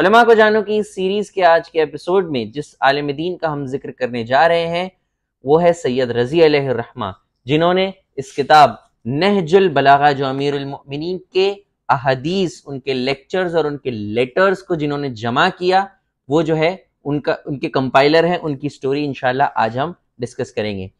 उलमा को जानो की इस सीरीज़ के आज के एपिसोड में जिस आलम दीन का हम जिक्र करने जा रहे हैं वो है सैयद रज़ी अलहमा जिन्होंने इस किताब नहजुल बलागा जो अमीरमिन के अहदीस उनके लेक्चर्स और उनके लेटर्स को जिन्होंने जमा किया वो जो है उनका उनके कंपाइलर हैं उनकी स्टोरी इनशाला आज हम डिस्कस करेंगे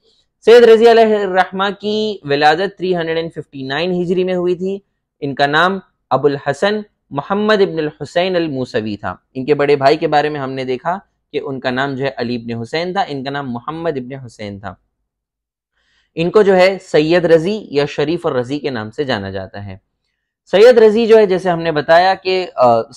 सैयद रजी रहमा की विलादत 359 हिजरी में हुई थी इनका नाम अबुल हसन मोहम्मद इबन हुसैन अल मूसवी था इनके बड़े भाई के बारे में हमने देखा कि उनका नाम जो है अली इबन हुसैन था इनका नाम मोहम्मद इबन हुसैन था इनको जो है सैयद रजी या शरीफ और रजी के नाम से जाना जाता है सैयद रजी जो है जैसे हमने बताया कि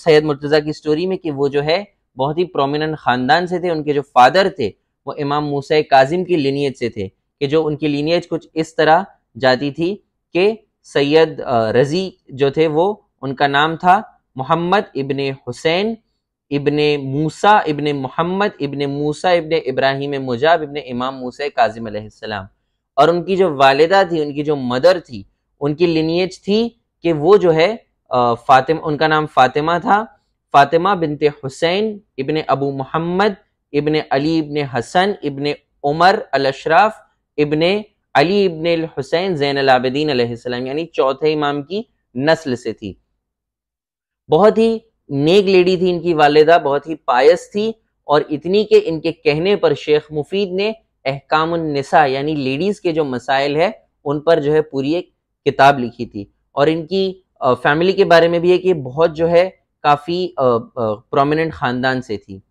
सैयद मुर्तज़ा की स्टोरी में कि वो जो है बहुत ही प्रोमिनेंट ख़ानदान से थे उनके जो फादर थे वो इमाम मूसा काजिम की लीनियज से थे कि जो उनकी लीनियज कुछ इस तरह जाती थी कि सैयद रजी जो थे वो उनका नाम था मोहम्मद इबन हुसैन इबन मूसा इबन मोहम्मद इबन मूसा इबन इब्राहिम मुजाब इबन इमाम मूसा काजिम अलैहिस्सलाम और उनकी जो वालदा थी उनकी जो मदर थी उनकी लिनियज थी कि वो जो है फातिम उनका नाम फातिमा था फातिमा बिनते हुसैन इबन अबू मोहम्मद इबन अली इबन हसन इबन उमर अलशराफ इबन अली इबन हुसैन जैन अलाबद्दीन यानी चौथे इमाम की नस्ल से थी बहुत ही नेक लेडी थी इनकी वालदा बहुत ही पायस थी और इतनी के इनके कहने पर शेख मुफीद ने अहकामसा यानी लेडीज़ के जो मसाइल है उन पर जो है पूरी एक किताब लिखी थी और इनकी फैमिली के बारे में भी है कि बहुत जो है काफ़ी प्रोमिनेंट ख़ानदान से थी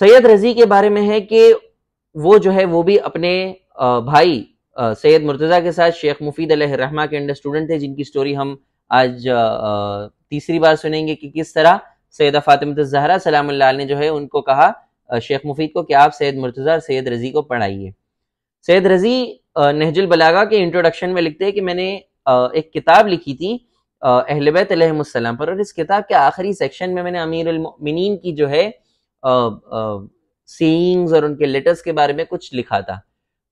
सैयद रज़ी के बारे में है कि वो जो है वो भी अपने भाई सैयद मुर्तज़ा के साथ शेख मुफीद रहमा के अंडर स्टूडेंट थे जिनकी स्टोरी हम आज तीसरी बार सुनेंगे कि किस तरह सैद फातिमत तो जहरा सलाम ने जो है उनको कहा शेख मुफीद को कि आप सैद मुर्तज़ा सैद रज़ी को पढ़ाइए सैद रज़ी नहजुल बलागा के इंट्रोडक्शन में लिखते हैं कि मैंने एक किताब लिखी थी अहलबैत अलैहिस्सलाम पर और इस किताब के आखिरी सेक्शन में मैंने अमीरमिन की जो है सीइंग्स और उनके लेटर्स के बारे में कुछ लिखा था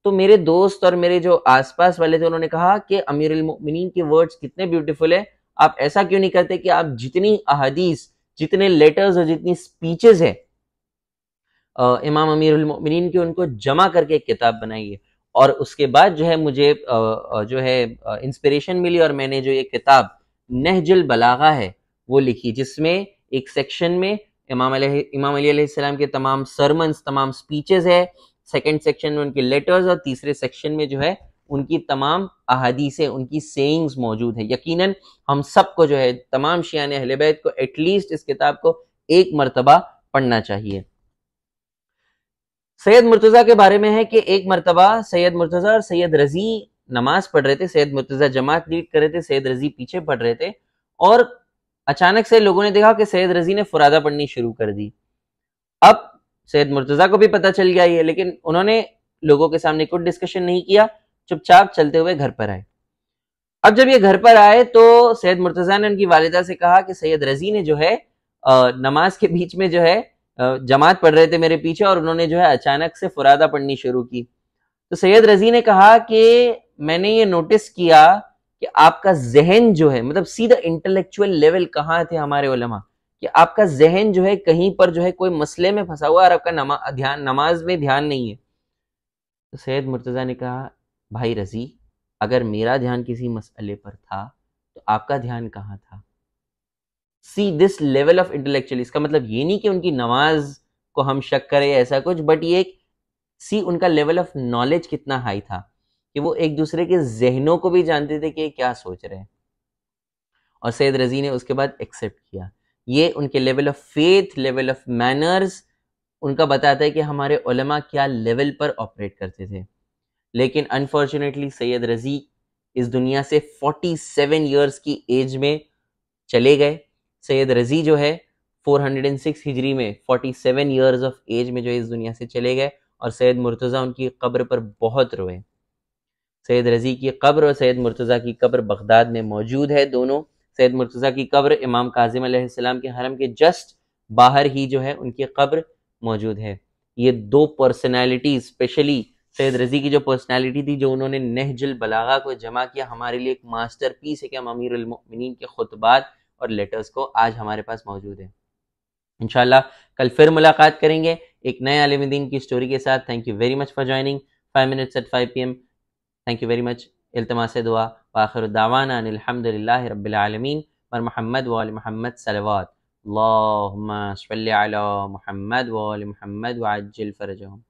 तो मेरे दोस्त और मेरे जो आसपास वाले थे उन्होंने कहा कि अमीर उलमिन के वर्ड्स कितने ब्यूटीफुल है आप ऐसा क्यों नहीं करते कि आप जितनी अहदीस जितने लेटर्स और जितनी स्पीचेस है आ, इमाम अमीर उलमिन के उनको जमा करके एक किताब बनाइए और उसके बाद जो है मुझे आ, जो है इंस्पिरेशन मिली और मैंने जो ये किताब नहजुल बलागा है वो लिखी जिसमें एक सेक्शन में इमाम अली इमाम अली के तमाम सरमन्स तमाम स्पीचेस है सेकेंड सेक्शन में उनके लेटर्स और तीसरे सेक्शन में जो है उनकी तमाम अहदीसें उनकी सेंग्स मौजूद है यकीनन हम सबको जो है तमाम शियान अहलबैत को एटलीस्ट इस किताब को एक मरतबा पढ़ना चाहिए सैयद मुर्तज़ा के बारे में है कि एक मरतबा सैयद मुर्तज़ा और सैयद रज़ी नमाज पढ़ रहे थे सैयद मुर्तज़ा जमात लीड कर रहे थे सैयद रज़ी पीछे पढ़ रहे थे और अचानक से लोगों ने देखा कि सैयद रज़ी ने फुरादा पढ़नी शुरू कर दी अब सैयद मुर्तज़ा को भी पता चल गया ये लेकिन उन्होंने लोगों के सामने कुछ डिस्कशन नहीं किया चुपचाप चलते हुए घर पर आए अब जब ये घर पर आए तो सैयद मुर्तज़ा ने उनकी वालिदा से कहा कि सैयद रजी ने जो है नमाज के बीच में जो है जमात पढ़ रहे थे मेरे पीछे और उन्होंने जो है अचानक से फुरादा पढ़नी शुरू की तो सैयद रजी ने कहा कि मैंने ये नोटिस किया कि आपका जहन जो है मतलब सीधा इंटेलेक्चुअल लेवल कहाँ थे हमारे उलमा कि आपका जहन जो है कहीं पर जो है कोई मसले में फंसा हुआ और आपका नमा, ध्यान नमाज में ध्यान नहीं है तो सैद मुर्तज़ा ने कहा भाई रजी अगर मेरा ध्यान किसी मसले पर था तो आपका ध्यान कहाँ था see this level of intellectual इसका मतलब ये नहीं कि उनकी नमाज को हम शक करें ऐसा कुछ बट ये सी उनका लेवल ऑफ नॉलेज कितना हाई था कि वो एक दूसरे के जहनों को भी जानते थे कि क्या सोच रहे हैं और सैद रजी ने उसके बाद एक्सेप्ट किया ये उनके level of faith level of manners उनका बताता है कि हमारे उलमा क्या लेवल पर ऑपरेट करते थे लेकिन अनफॉर्चुनेटली सैयद रज़ी इस दुनिया से 47 ईयर्स की एज में चले गए सैयद रज़ी जो है 406 हिजरी में 47 ईयर्स ऑफ एज में जो है इस दुनिया से चले गए और सैयद मुर्तज़ा उनकी कब्र पर बहुत रोए सैयद रज़ी की कब्र और सैयद मुर्तज़ा की कब्र बगदाद में मौजूद है दोनों सैद मुर्तज़ा की कब्र इमाम काजिम आसमाम के हरम के जस्ट बाहर ही जो है उनकी कब्र मौजूद है ये दो पर्सनैलिटी स्पेशली सैद रजी की जो पर्सनैलिटी थी जो उन्होंने नहजुल बलागा को जमा किया हमारे लिए एक मास्टर पीस है कि हम अमीरमिन के खुतबात और लेटर्स को आज हमारे पास मौजूद है इन कल फिर मुलाकात करेंगे एक नए आलम दिन की स्टोरी के साथ thank you very much for joining five minutes at five P M thank you very much التماس دعا واخر دعوانا ان الحمد لله رب العالمين مر محمد وال محمد صلوات اللهم صل على محمد وال محمد وعجل فرجهم